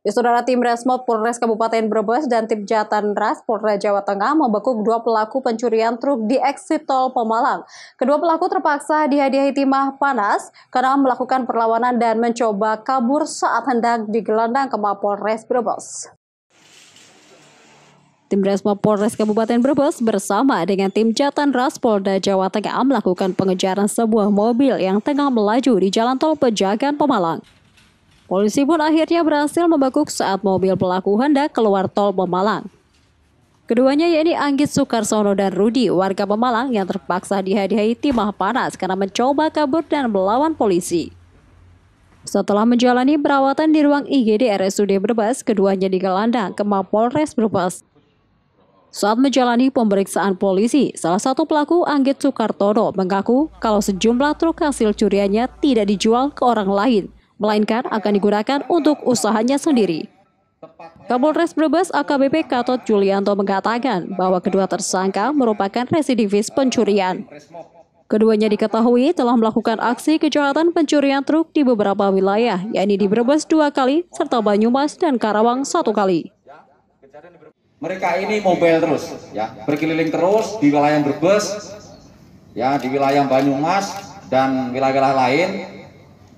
Ya, saudara tim Resmo Polres Kabupaten Brebes dan tim Jatan Ras Polres Jawa Tengah membekuk dua pelaku pencurian truk di eksit tol Pemalang. Kedua pelaku terpaksa dihadiahi timah panas karena melakukan perlawanan dan mencoba kabur saat hendak digelandang ke Mapolres Brebes. Tim Resmo Polres Kabupaten Brebes bersama dengan tim Jatan Ras Polda Jawa Tengah melakukan pengejaran sebuah mobil yang tengah melaju di Jalan Tol Pejagan Pemalang. Polisi pun akhirnya berhasil membekuk saat mobil pelaku hendak keluar tol Pemalang. Keduanya yakni Anggit Sukarsono dan Rudi, warga Pemalang yang terpaksa dihadiahi timah panas karena mencoba kabur dan melawan polisi. Setelah menjalani perawatan di ruang IGD RSUD Brebes, keduanya digelandang ke Mapolres Brebes. Saat menjalani pemeriksaan polisi, salah satu pelaku Anggit Sukartono mengaku kalau sejumlah truk hasil curiannya tidak dijual ke orang lain melainkan akan digunakan untuk usahanya sendiri. Kapolres Brebes AKBP Katot Julianto mengatakan bahwa kedua tersangka merupakan residivis pencurian. Keduanya diketahui telah melakukan aksi kejahatan pencurian truk di beberapa wilayah, yakni di Brebes dua kali, serta Banyumas dan Karawang satu kali. Mereka ini mobil terus, ya berkeliling terus di wilayah Brebes, ya di wilayah Banyumas dan wilayah-wilayah lain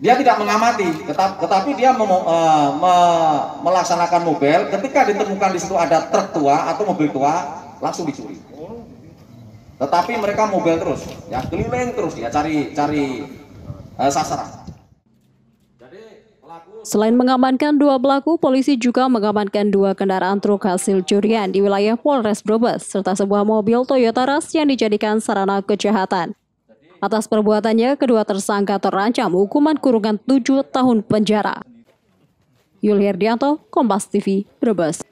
dia tidak mengamati, tetapi dia mem, uh, eh, me, melaksanakan mobil. Ketika ditemukan di situ ada truk tua atau mobil tua, langsung dicuri. Tetapi mereka mobil terus, ya keliling terus ya cari cari uh, sasaran. Selain mengamankan dua pelaku, polisi juga mengamankan dua kendaraan truk hasil curian di wilayah Polres Brebes, serta sebuah mobil Toyota Rush yang dijadikan sarana kejahatan. Atas perbuatannya, kedua tersangka terancam hukuman kurungan 7 tahun penjara. Yul Herdianto, Kompas TV, Brebes.